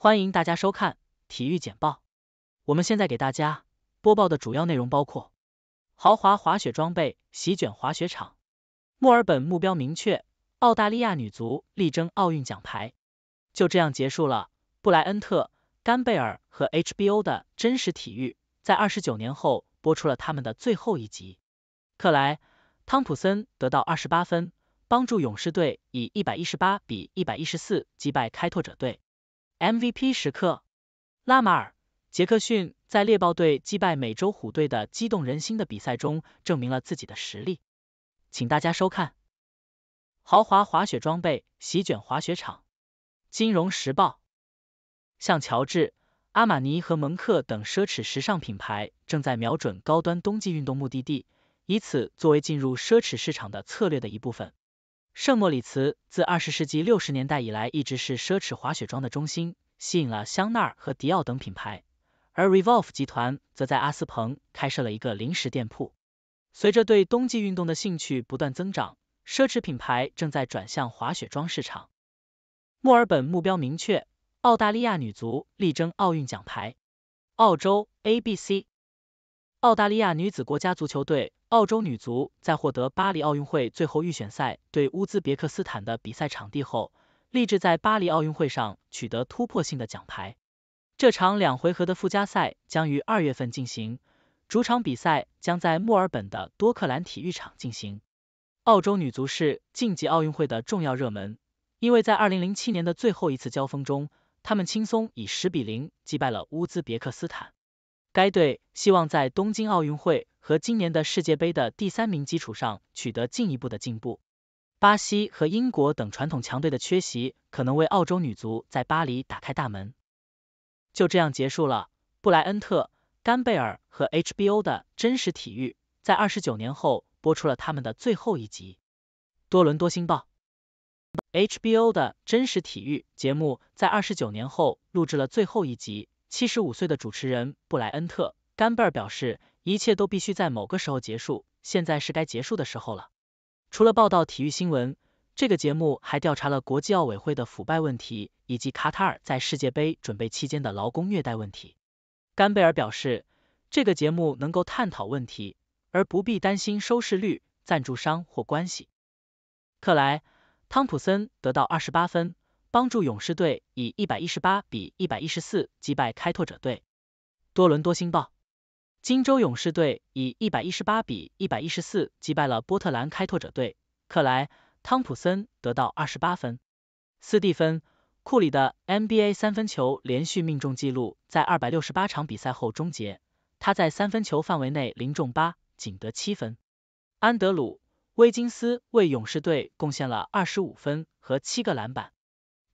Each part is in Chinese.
欢迎大家收看体育简报。我们现在给大家播报的主要内容包括：豪华滑雪装备席卷滑雪场，墨尔本目标明确，澳大利亚女足力争奥运奖牌。就这样结束了。布莱恩特、甘贝尔和 HBO 的真实体育在二十九年后播出了他们的最后一集。克莱、汤普森得到二十八分，帮助勇士队以一百一十八比一百一十四击败开拓者队。MVP 时刻，拉马尔·杰克逊在猎豹队击败美洲虎队的激动人心的比赛中证明了自己的实力。请大家收看。豪华滑雪装备席卷滑雪场。金融时报，像乔治、阿玛尼和蒙克等奢侈时尚品牌正在瞄准高端冬季运动目的地，以此作为进入奢侈市场的策略的一部分。圣莫里茨自二十世纪六十年代以来一直是奢侈滑雪装的中心，吸引了香奈儿和迪奥等品牌，而 Revolve 集团则在阿斯彭开设了一个临时店铺。随着对冬季运动的兴趣不断增长，奢侈品牌正在转向滑雪装市场。墨尔本目标明确，澳大利亚女足力争奥运奖牌。澳洲 ABC。澳大利亚女子国家足球队，澳洲女足在获得巴黎奥运会最后预选赛对乌兹别克斯坦的比赛场地后，立志在巴黎奥运会上取得突破性的奖牌。这场两回合的附加赛将于二月份进行，主场比赛将在墨尔本的多克兰体育场进行。澳洲女足是晋级奥运会的重要热门，因为在二零零七年的最后一次交锋中，他们轻松以十比零击败了乌兹别克斯坦。该队希望在东京奥运会和今年的世界杯的第三名基础上取得进一步的进步。巴西和英国等传统强队的缺席，可能为澳洲女足在巴黎打开大门。就这样结束了。布莱恩特、甘贝尔和 HBO 的真实体育在二十九年后播出了他们的最后一集。多伦多星报，HBO 的真实体育节目在二十九年后录制了最后一集。七十五岁的主持人布莱恩特·甘贝尔表示，一切都必须在某个时候结束，现在是该结束的时候了。除了报道体育新闻，这个节目还调查了国际奥委会的腐败问题以及卡塔尔在世界杯准备期间的劳工虐待问题。甘贝尔表示，这个节目能够探讨问题，而不必担心收视率、赞助商或关系。克莱·汤普森得到二十八分。帮助勇士队以一百一十八比一百一十四击败开拓者队。多伦多星报：金州勇士队以一百一十八比一百一十四击败了波特兰开拓者队。克莱、汤普森得到二十八分。斯蒂芬·库里的 NBA 三分球连续命中记录在二百六十八场比赛后终结，他在三分球范围内零中八，仅得七分。安德鲁·威金斯为勇士队贡献了二十五分和七个篮板。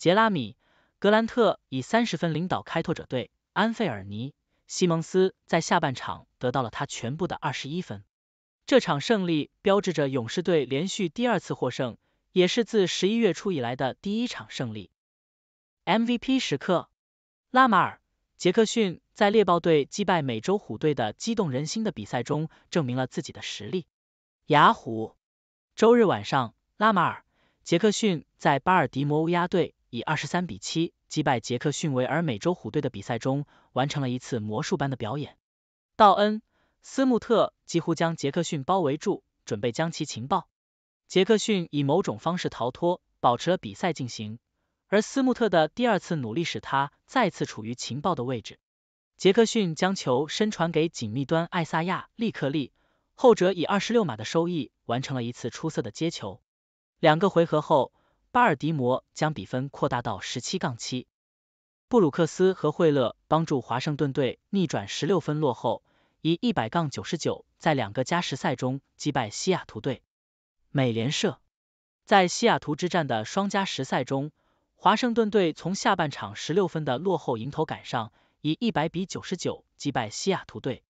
杰拉米·格兰特以三十分领导开拓者队，安菲尔尼·西蒙斯在下半场得到了他全部的二十一分。这场胜利标志着勇士队连续第二次获胜，也是自十一月初以来的第一场胜利。MVP 时刻，拉马尔·杰克逊在猎豹队击败美洲虎队的激动人心的比赛中证明了自己的实力。雅虎，周日晚上，拉马尔·杰克逊在巴尔迪摩乌鸦队。以二十三比七击败杰克逊维尔美洲虎队的比赛中，完成了一次魔术般的表演。道恩·斯穆特几乎将杰克逊包围住，准备将其擒报。杰克逊以某种方式逃脱，保持了比赛进行。而斯穆特的第二次努力使他再次处于擒报的位置。杰克逊将球伸传给紧密端艾萨亚·利克利，后者以二十六码的收益完成了一次出色的接球。两个回合后。巴尔迪摩将比分扩大到十七杠七，布鲁克斯和惠勒帮助华盛顿队逆转十六分落后，以一百杠九十九在两个加时赛中击败西雅图队。美联社在西雅图之战的双加时赛中，华盛顿队从下半场十六分的落后迎头赶上，以一百比九十九击败西雅图队。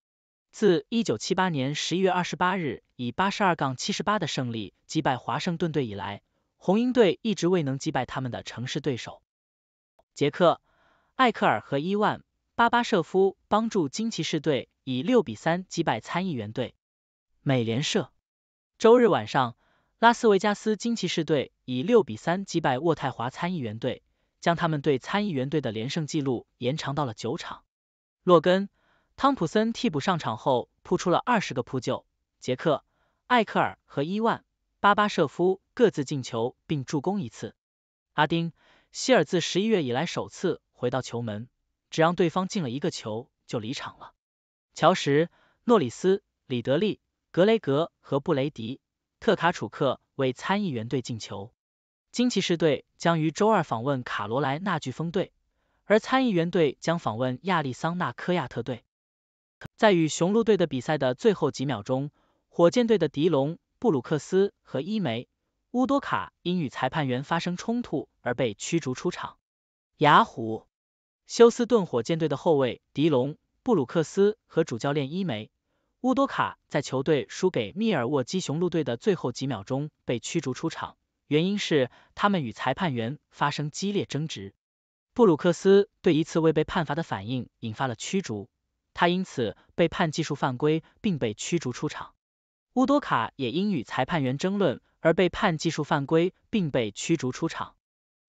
自一九七八年十一月二十八日以八十二杠七十八的胜利击败华盛顿队以来。红鹰队一直未能击败他们的城市对手。杰克·艾克尔和伊万·巴巴舍夫帮助金骑士队以六比三击败参议员队。美联社，周日晚上，拉斯维加斯金骑士队以六比三击败渥太华参议员队，将他们对参议员队的连胜记录延长到了九场。洛根·汤普森替补上场后扑出了二十个扑救。杰克·艾克尔和伊万。巴巴舍夫各自进球并助攻一次，阿丁希尔自十一月以来首次回到球门，只让对方进了一个球就离场了。乔什、诺里斯、里德利、格雷格和布雷迪、特卡楚克为参议员队进球。金骑士队将于周二访问卡罗莱纳飓风队，而参议员队将访问亚利桑那科亚特队。在与雄鹿队的比赛的最后几秒钟，火箭队的迪龙。布鲁克斯和伊梅乌多卡因与裁判员发生冲突而被驱逐出场。雅虎，休斯顿火箭队的后卫迪隆布鲁克斯和主教练伊梅乌多卡在球队输给密尔沃基雄鹿队的最后几秒钟被驱逐出场，原因是他们与裁判员发生激烈争执。布鲁克斯对一次未被判罚的反应引发了驱逐，他因此被判技术犯规并被驱逐出场。乌多卡也因与裁判员争论而被判技术犯规，并被驱逐出场。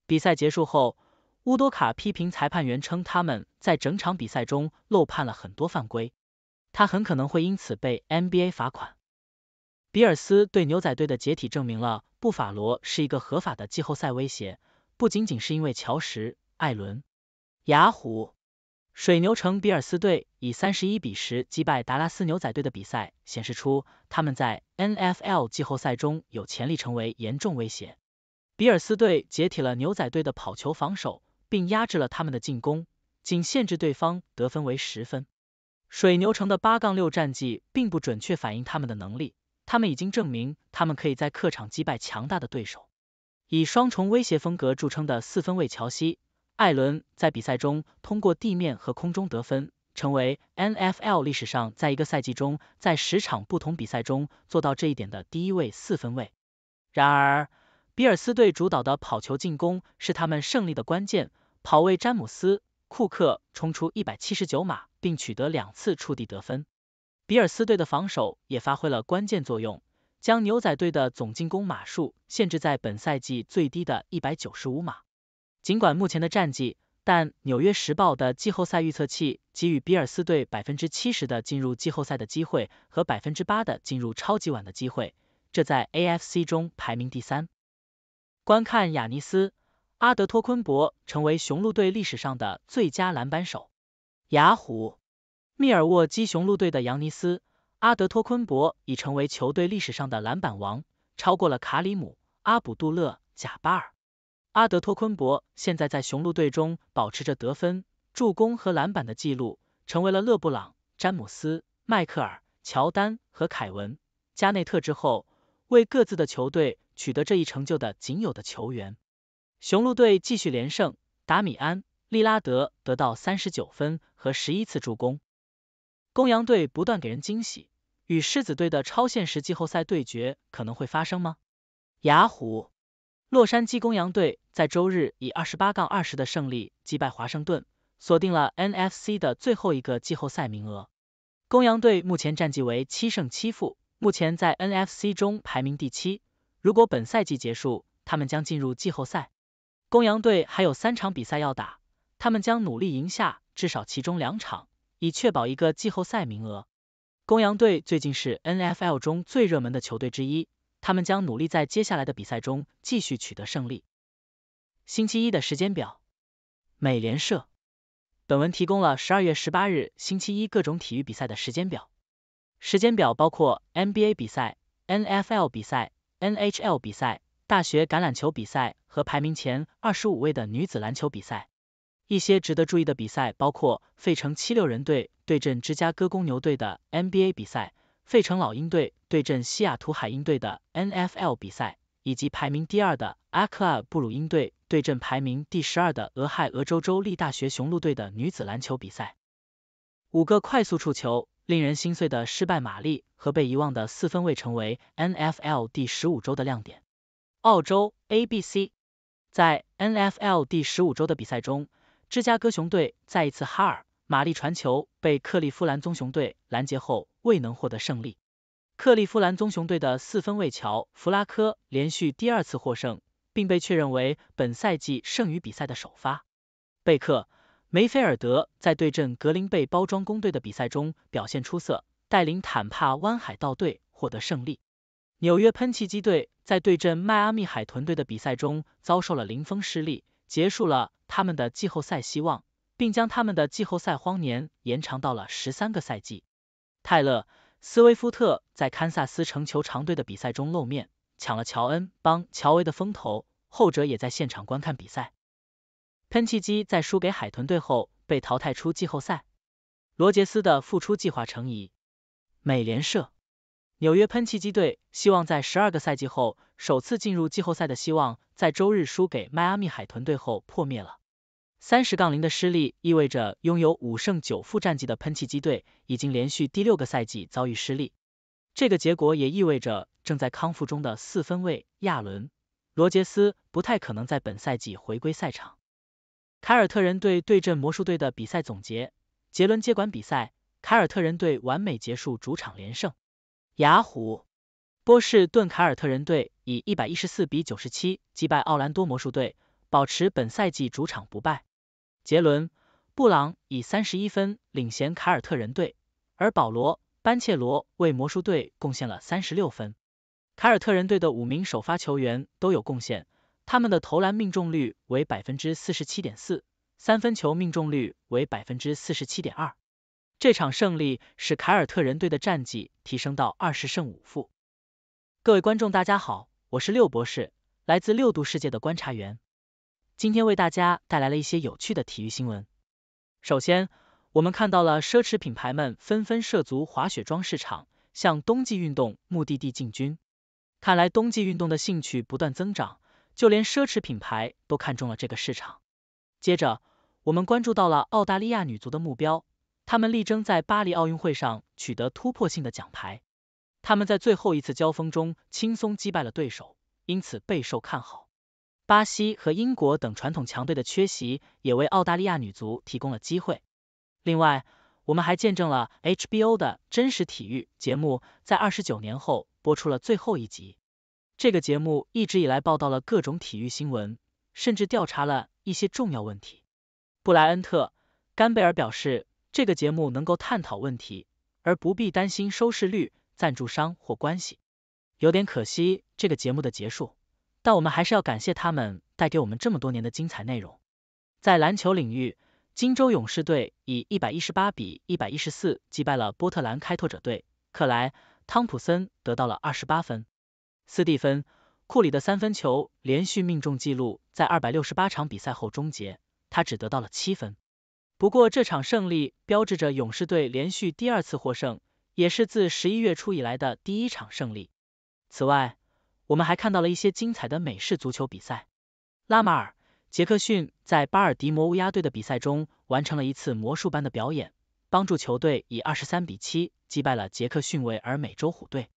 比赛结束后，乌多卡批评裁判员称他们在整场比赛中漏判了很多犯规，他很可能会因此被 NBA 罚款。比尔斯对牛仔队的解体证明了布法罗是一个合法的季后赛威胁，不仅仅是因为乔什、艾伦、雅虎。水牛城比尔斯队以三十一比十击败达拉斯牛仔队的比赛，显示出他们在 NFL 季后赛中有潜力成为严重威胁。比尔斯队解体了牛仔队的跑球防守，并压制了他们的进攻，仅限制对方得分为十分。水牛城的八杠六战绩并不准确反映他们的能力，他们已经证明他们可以在客场击败强大的对手。以双重威胁风格著称的四分卫乔西。艾伦在比赛中通过地面和空中得分，成为 NFL 历史上在一个赛季中在十场不同比赛中做到这一点的第一位四分卫。然而，比尔斯队主导的跑球进攻是他们胜利的关键。跑位詹姆斯·库克冲出一百七十九码，并取得两次触地得分。比尔斯队的防守也发挥了关键作用，将牛仔队的总进攻码数限制在本赛季最低的一百九十五码。尽管目前的战绩，但《纽约时报》的季后赛预测器给予比尔斯队百分之七十的进入季后赛的机会和百分之八的进入超级碗的机会，这在 AFC 中排名第三。观看亚尼斯·阿德托昆博成为雄鹿队历史上的最佳篮板手。雅虎，密尔沃基雄鹿队的扬尼斯·阿德托昆博已成为球队历史上的篮板王，超过了卡里姆·阿卜杜勒·贾巴尔。阿德托昆博现在在雄鹿队中保持着得分、助攻和篮板的记录，成为了勒布朗、詹姆斯、迈克尔、乔丹和凯文·加内特之后，为各自的球队取得这一成就的仅有的球员。雄鹿队继续连胜，达米安·利拉德得到三十九分和十一次助攻。公羊队不断给人惊喜，与狮子队的超现实季后赛对决可能会发生吗？雅虎。洛杉矶公羊队在周日以二十八杠二十的胜利击败华盛顿，锁定了 NFC 的最后一个季后赛名额。公羊队目前战绩为七胜七负，目前在 NFC 中排名第七。如果本赛季结束，他们将进入季后赛。公羊队还有三场比赛要打，他们将努力赢下至少其中两场，以确保一个季后赛名额。公羊队最近是 NFL 中最热门的球队之一。他们将努力在接下来的比赛中继续取得胜利。星期一的时间表，美联社。本文提供了十二月十八日星期一各种体育比赛的时间表。时间表包括 NBA 比赛、NFL 比赛、NHL 比赛、大学橄榄球比赛和排名前二十五位的女子篮球比赛。一些值得注意的比赛包括费城七六人队对阵芝加哥公牛队的 NBA 比赛，费城老鹰队。对阵西雅图海鹰队的 NFL 比赛，以及排名第二的阿克尔布鲁因队对阵排名第十二的俄亥俄州州立大学雄鹿队的女子篮球比赛。五个快速触球，令人心碎的失败，玛丽和被遗忘的四分卫成为 NFL 第十五周的亮点。澳洲 ABC 在 NFL 第十五周的比赛中，芝加哥熊队再一次哈尔玛丽传球被克利夫兰棕熊队拦截后未能获得胜利。克利夫兰棕熊队的四分卫乔·弗拉科连续第二次获胜，并被确认为本赛季剩余比赛的首发。贝克·梅菲尔德在对阵格林贝包装工队的比赛中表现出色，带领坦帕湾海盗队获得胜利。纽约喷气机队在对阵迈阿密海豚队的比赛中遭受了零封失利，结束了他们的季后赛希望，并将他们的季后赛荒年延长到了十三个赛季。泰勒。斯威夫特在堪萨斯城球长队的比赛中露面，抢了乔恩帮乔维的风头，后者也在现场观看比赛。喷气机在输给海豚队后被淘汰出季后赛。罗杰斯的复出计划成疑。美联社：纽约喷气机队希望在十二个赛季后首次进入季后赛的希望，在周日输给迈阿密海豚队后破灭了。三十杠零的失利意味着拥有五胜九负战绩的喷气机队已经连续第六个赛季遭遇失利。这个结果也意味着正在康复中的四分卫亚伦·罗杰斯不太可能在本赛季回归赛场。凯尔特人队对阵魔术队的比赛总结：杰伦接管比赛，凯尔特人队完美结束主场连胜。雅虎，波士顿凯尔特人队以一百一十四比九十七击败奥兰多魔术队。保持本赛季主场不败，杰伦·布朗以三十一分领衔凯尔特人队，而保罗·班切罗为魔术队贡献了三十六分。凯尔特人队的五名首发球员都有贡献，他们的投篮命中率为百分之四十七点四，三分球命中率为百分之四十七点二。这场胜利使凯尔特人队的战绩提升到二十胜五负。各位观众，大家好，我是六博士，来自六度世界的观察员。今天为大家带来了一些有趣的体育新闻。首先，我们看到了奢侈品牌们纷纷涉足滑雪装市场，向冬季运动目的地进军。看来冬季运动的兴趣不断增长，就连奢侈品牌都看中了这个市场。接着，我们关注到了澳大利亚女足的目标，她们力争在巴黎奥运会上取得突破性的奖牌。她们在最后一次交锋中轻松击败了对手，因此备受看好。巴西和英国等传统强队的缺席，也为澳大利亚女足提供了机会。另外，我们还见证了 HBO 的真实体育节目在二十九年后播出了最后一集。这个节目一直以来报道了各种体育新闻，甚至调查了一些重要问题。布莱恩特·甘贝尔表示，这个节目能够探讨问题，而不必担心收视率、赞助商或关系。有点可惜这个节目的结束。但我们还是要感谢他们带给我们这么多年的精彩内容。在篮球领域，金州勇士队以一百一十八比一百一十四击败了波特兰开拓者队，克莱、汤普森得到了二十八分，斯蒂芬·库里的三分球连续命中记录在二百六十八场比赛后终结，他只得到了七分。不过，这场胜利标志着勇士队连续第二次获胜，也是自十一月初以来的第一场胜利。此外，我们还看到了一些精彩的美式足球比赛。拉马尔·杰克逊在巴尔的摩乌鸦队的比赛中完成了一次魔术般的表演，帮助球队以二十三比七击败了杰克逊维尔美洲虎队。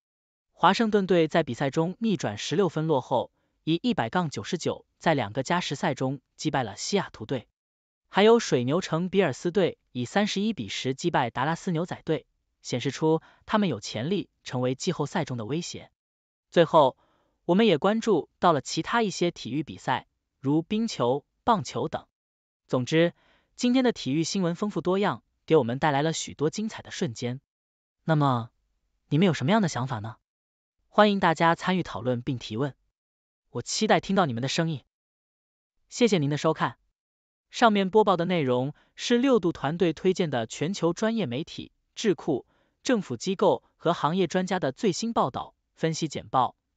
华盛顿队在比赛中逆转十六分落后，以一百杠九十九在两个加时赛中击败了西雅图队。还有水牛城比尔斯队以三十一比十击败达拉斯牛仔队，显示出他们有潜力成为季后赛中的威胁。最后。我们也关注到了其他一些体育比赛，如冰球、棒球等。总之，今天的体育新闻丰富多样，给我们带来了许多精彩的瞬间。那么，你们有什么样的想法呢？欢迎大家参与讨论并提问，我期待听到你们的声音。谢谢您的收看。上面播报的内容是六度团队推荐的全球专业媒体、智库、政府机构和行业专家的最新报道、分析简报。